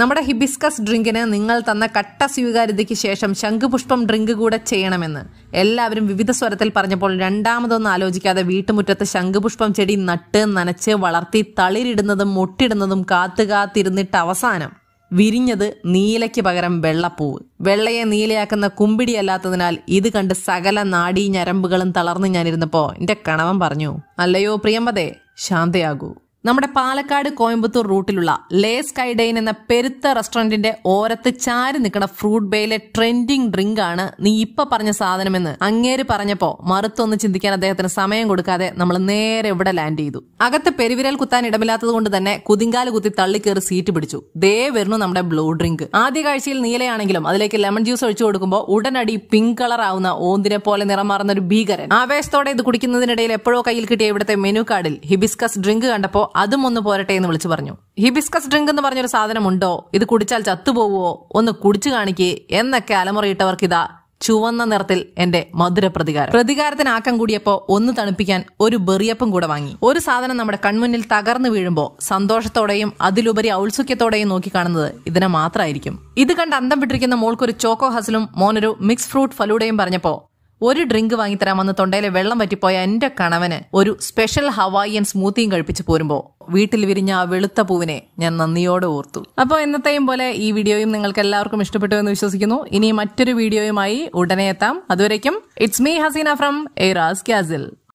നമ്മുടെ ഹിബിസ്കസ് ഡ്രിങ്കിന് നിങ്ങൾ തന്ന കട്ട സ്വീകാര്യതയ്ക്ക് ശേഷം ശംഖുപുഷ്പം ഡ്രിങ്ക് കൂടെ ചെയ്യണമെന്ന് എല്ലാവരും വിവിധ സ്വരത്തിൽ പറഞ്ഞപ്പോൾ രണ്ടാമതൊന്നും ആലോചിക്കാതെ വീട്ടുമുറ്റത്ത് ശംഖുപുഷ്പം ചെടി നട്ട് നനച്ച് വളർത്തി തളിരിടുന്നതും മുട്ടിടുന്നതും കാത്തു കാത്തിരുന്നിട്ട് അവസാനം വിരിഞ്ഞത് നീലയ്ക്ക് പകരം വെള്ളപ്പൂവ് വെള്ളയെ നീലയാക്കുന്ന കുമ്പിടിയല്ലാത്തതിനാൽ ഇത് കണ്ട് സകല നാടീ ഞരമ്പുകളും തളർന്ന് ഞാനിരുന്നപ്പോ എന്റെ കണവൻ പറഞ്ഞു അല്ലയോ പ്രിയമ്പതേ ശാന്തയാകൂ നമ്മുടെ പാലക്കാട് കോയമ്പത്തൂർ റൂട്ടിലുള്ള ലേ സ്കൈഡൈൻ എന്ന പെരുത്ത റെസ്റ്റോറന്റിന്റെ ഓരത്ത് ചാരി നിൽക്കുന്ന ഫ്രൂട്ട് ബേയിലെ ട്രെൻഡിങ് ഡ്രിങ്ക് ആണ് നീ ഇപ്പൊ പറഞ്ഞ സാധനമെന്ന് അങ്ങേര് പറഞ്ഞപ്പോ മറുത്തൊന്ന് ചിന്തിക്കാൻ അദ്ദേഹത്തിന് സമയം കൊടുക്കാതെ നമ്മൾ നേരെ ഇവിടെ ലാൻഡ് ചെയ്തു അകത്ത് പെരുവിരൽ കുത്താൻ ഇടമില്ലാത്തത് കൊണ്ട് തന്നെ കുതിങ്കാല് കുത്തി തള്ളിക്കേറി സീറ്റ് പിടിച്ചു ദേ വരുന്നു നമ്മുടെ ബ്ലൂ ഡ്രിങ്ക് ആദ്യ കാഴ്ചയിൽ നീലയാണെങ്കിലും അതിലേക്ക് ലെമൺ ജ്യൂസ് ഒഴിച്ചു കൊടുക്കുമ്പോൾ ഉടനടി പിങ്ക് കളർ ആവുന്ന ഓന്തിനെ പോലെ നിറം മാറുന്ന ഒരു ഭീകരൻ ആവേശത്തോടെ ഇത് കുടിക്കുന്നതിനിടയിൽ എപ്പോഴോ കയ്യിൽ കിട്ടിയ ഇവിടുത്തെ മെനു കാർഡിൽ ഹിബിസ്കസ് ഡ്രിങ്ക് കണ്ടപ്പോൾ അതും ഒന്ന് പോരട്ടെ എന്ന് വിളിച്ചു പറഞ്ഞു ഹിബിസ്കസ് ഡ്രിങ്ക് എന്ന് പറഞ്ഞൊരു സാധനമുണ്ടോ ഇത് കുടിച്ചാൽ ചത്തുപോവോ ഒന്ന് കുടിച്ചു കാണിക്കേ എന്നൊക്കെ അലമുറയിട്ടവർക്കിതാ ചുവന്ന നിറത്തിൽ എന്റെ മധുര പ്രതികാരം പ്രതികാരത്തിന് ആക്കം കൂടിയപ്പോ ഒന്ന് തണുപ്പിക്കാൻ ഒരു ബെറിയപ്പും കൂടെ വാങ്ങി ഒരു സാധനം നമ്മുടെ കൺമുന്നിൽ തകർന്നു വീഴുമ്പോൾ സന്തോഷത്തോടെയും അതിലുപരി നോക്കി കാണുന്നത് ഇതിനെ മാത്രമായിരിക്കും ഇത് കണ്ട് അന്തം വിട്ടിരിക്കുന്ന മോൾക്കൊരു ചോക്കോ ഹസലും മോനൊരു മിക്സ് ഫ്രൂട്ട് ഫലൂടെയും പറഞ്ഞപ്പോ ഒരു ഡ്രിങ്ക് വാങ്ങിത്തരാമെന്ന് തൊണ്ടയിലെ വെള്ളം പറ്റിപ്പോയ എന്റെ കണവന് ഒരു സ്പെഷ്യൽ ഹവായിയൻ സ്മൂത്തിയും കഴിപ്പിച്ച് പോരുമ്പോൾ വീട്ടിൽ വിരിഞ്ഞ ആ വെളുത്ത പൂവിനെ ഞാൻ നന്ദിയോടെ ഓർത്തു അപ്പോൾ എന്നത്തെയും പോലെ ഈ വീഡിയോയും നിങ്ങൾക്ക് എല്ലാവർക്കും ഇഷ്ടപ്പെട്ടു എന്ന് വിശ്വസിക്കുന്നു ഇനി മറ്റൊരു വീഡിയോയുമായി ഉടനെ എത്താം അതുവരേക്കും it's me Hasina from Era's castle